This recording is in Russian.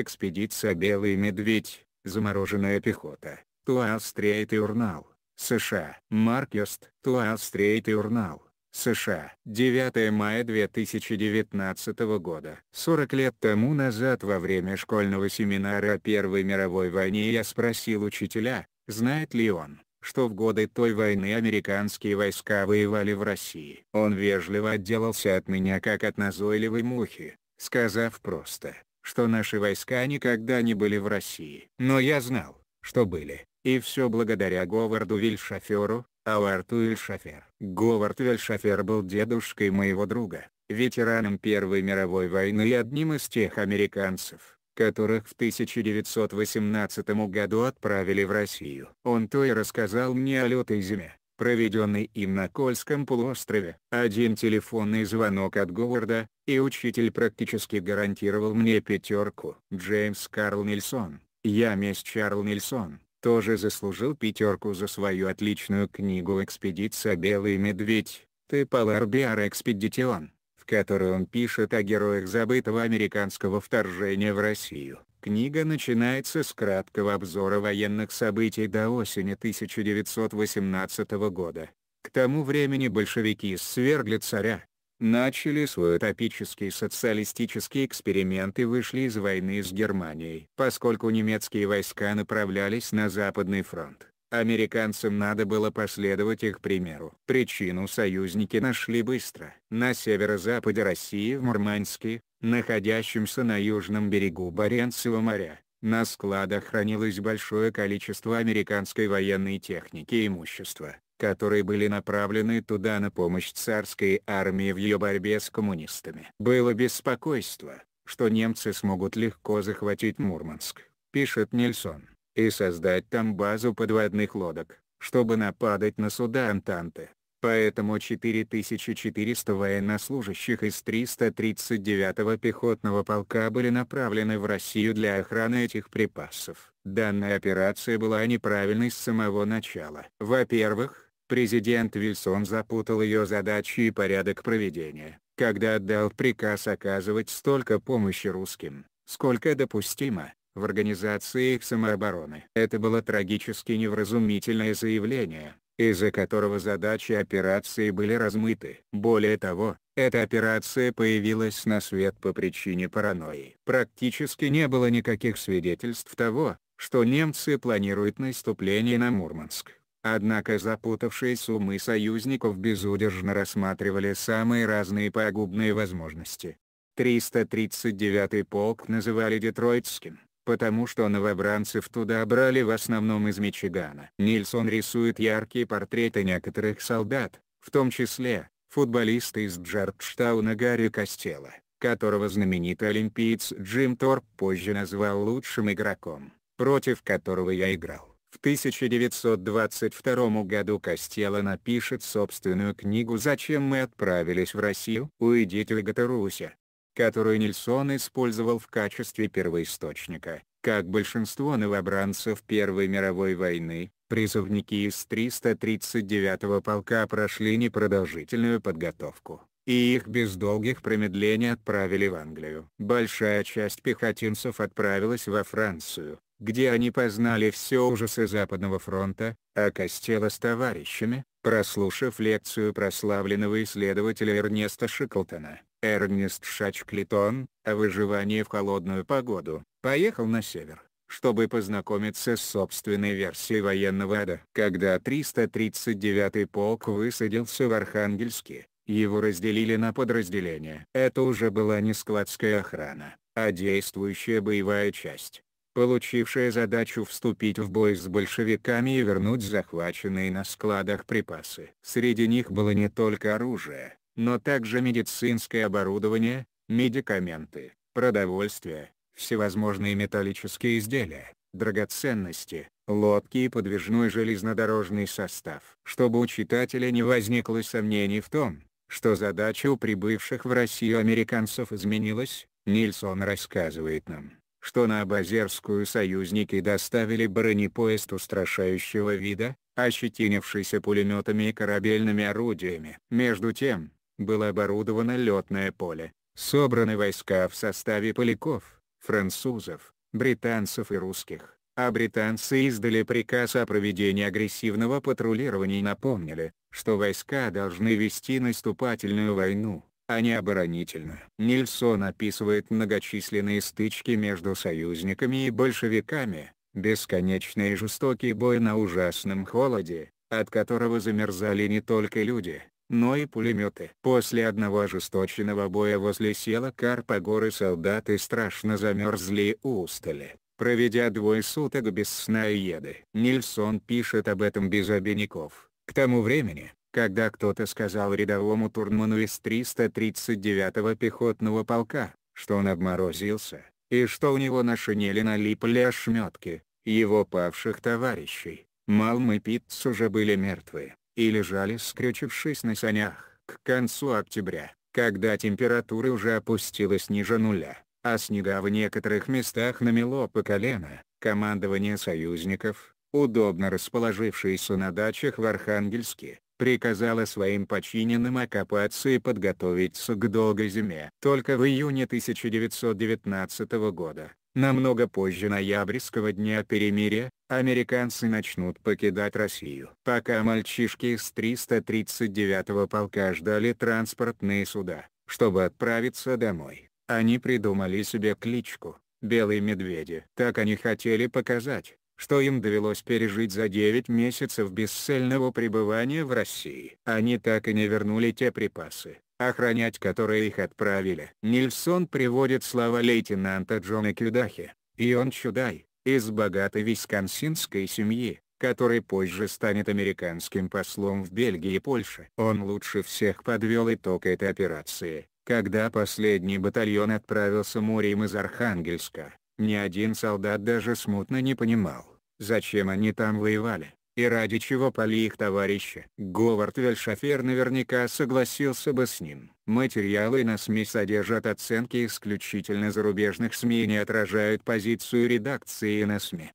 Экспедиция «Белый медведь», «Замороженная пехота», Туа-Стрейт Урнал, США. Маркест, Туа-Стрейт Урнал, США. 9 мая 2019 года. 40 лет тому назад во время школьного семинара о Первой мировой войне я спросил учителя, знает ли он, что в годы той войны американские войска воевали в России. Он вежливо отделался от меня как от назойливой мухи, сказав просто что наши войска никогда не были в России. Но я знал, что были, и все благодаря Говарду Вильшоферу, Ауарту Вильшофер. Говард Вильшофер был дедушкой моего друга, ветераном Первой мировой войны и одним из тех американцев, которых в 1918 году отправили в Россию. Он то и рассказал мне о лютой зиме, проведенный им на Кольском полуострове. Один телефонный звонок от Говарда, и учитель практически гарантировал мне пятерку. Джеймс Карл Нильсон, я мисс Чарл Нильсон, тоже заслужил пятерку за свою отличную книгу «Экспедиция Белый Медведь», «Ты Polar Bear Expedition», в которой он пишет о героях забытого американского вторжения в Россию. Книга начинается с краткого обзора военных событий до осени 1918 года. К тому времени большевики свергли царя, начали свой утопический социалистический эксперимент и вышли из войны с Германией. Поскольку немецкие войска направлялись на Западный фронт, американцам надо было последовать их примеру. Причину союзники нашли быстро. На северо-западе России в Мурманске, находящемся на южном берегу Баренцева моря. На складах хранилось большое количество американской военной техники и имущества, которые были направлены туда на помощь царской армии в ее борьбе с коммунистами. Было беспокойство, что немцы смогут легко захватить Мурманск, пишет Нельсон, и создать там базу подводных лодок, чтобы нападать на суда Антанты. Поэтому 4400 военнослужащих из 339-го пехотного полка были направлены в Россию для охраны этих припасов. Данная операция была неправильной с самого начала. Во-первых, президент Вильсон запутал ее задачи и порядок проведения, когда отдал приказ оказывать столько помощи русским, сколько допустимо, в организации их самообороны. Это было трагически невразумительное заявление, из-за которого задачи операции были размыты. Более того, эта операция появилась на свет по причине паранойи. Практически не было никаких свидетельств того, что немцы планируют наступление на Мурманск. Однако запутавшись умы союзников безудержно рассматривали самые разные пагубные возможности. 339-й полк называли Детройтским, потому что новобранцев туда брали в основном из Мичигана. Нильсон рисует яркие портреты некоторых солдат, в том числе, футболиста из Джорджтауна Гарри Костела, которого знаменитый олимпиец Джим Торп позже назвал лучшим игроком, против которого я играл. В 1922 году Костела напишет собственную книгу «Зачем мы отправились в Россию?» «Уйдите в Гатаруся», которую Нильсон использовал в качестве первоисточника, как большинство новобранцев Первой мировой войны, призывники из 339-го полка прошли непродолжительную подготовку, и их без долгих промедлений отправили в Англию. Большая часть пехотинцев отправилась во Францию, где они познали все ужасы Западного фронта, а Костелло с товарищами, прослушав лекцию прославленного исследователя Эрнеста Шиклтона, Эрнест Шачклитон, о выживании в холодную погоду, поехал на север, чтобы познакомиться с собственной версией военного ада. Когда 339-й полк высадился в Архангельске, его разделили на подразделения. Это уже была не складская охрана, а действующая боевая часть, получившая задачу вступить в бой с большевиками и вернуть захваченные на складах припасы. Среди них было не только оружие, но также медицинское оборудование, медикаменты, продовольствие, всевозможные металлические изделия, драгоценности, лодки и подвижной железнодорожный состав. Чтобы у читателя не возникло сомнений в том, что задача у прибывших в Россию американцев изменилась, Нильсон рассказывает нам, что на Абазерскую союзники доставили бронепоезд устрашающего вида, ощетинившийся пулеметами и корабельными орудиями. Между тем, было оборудовано летное поле, собраны войска в составе поляков, французов, британцев и русских, а британцы издали приказ о проведении агрессивного патрулирования и напомнили, что войска должны вести наступательную войну, а не оборонительную. Нильсон описывает многочисленные стычки между союзниками и большевиками, бесконечные жестокие бой на ужасном холоде, от которого замерзали не только люди, но и пулеметы. После одного ожесточенного боя возле села Карпогоры солдаты страшно замерзли и устали проведя двое суток без сна и еды. Нильсон пишет об этом без обиняков. К тому времени, когда кто-то сказал рядовому турману из 339-го пехотного полка, что он обморозился, и что у него на шинели налипли ошметки, его павших товарищей, Малм и Питц уже были мертвы и лежали скрючившись на санях. К концу октября, когда температура уже опустилась ниже нуля, а снега в некоторых местах намело по колено, командование союзников, удобно расположившееся на дачах в Архангельске, приказало своим подчиненным окопаться и подготовиться к долгой зиме. Только в июне 1919 года, намного позже ноябрьского дня перемирия, американцы начнут покидать Россию. Пока мальчишки из 339-го полка ждали транспортные суда, чтобы отправиться домой, они придумали себе кличку «Белые медведи». Так они хотели показать, что им довелось пережить за 9 месяцев бесцельного пребывания в России. Они так и не вернули те припасы, охранять которые их отправили. Нильсон приводит слова лейтенанта Джона Кюдахи, и он Чудай, из богатой висконсинской семьи, который позже станет американским послом в Бельгии и Польше. Он лучше всех подвел итог этой операции, когда последний батальон отправился морем из Архангельска, ни один солдат даже смутно не понимал, зачем они там воевали. И ради чего пали их товарища? Говард Вельшофер наверняка согласился бы с ним. Материалы на СМИ содержат оценки исключительно зарубежных СМИ и не отражают позицию редакции на СМИ.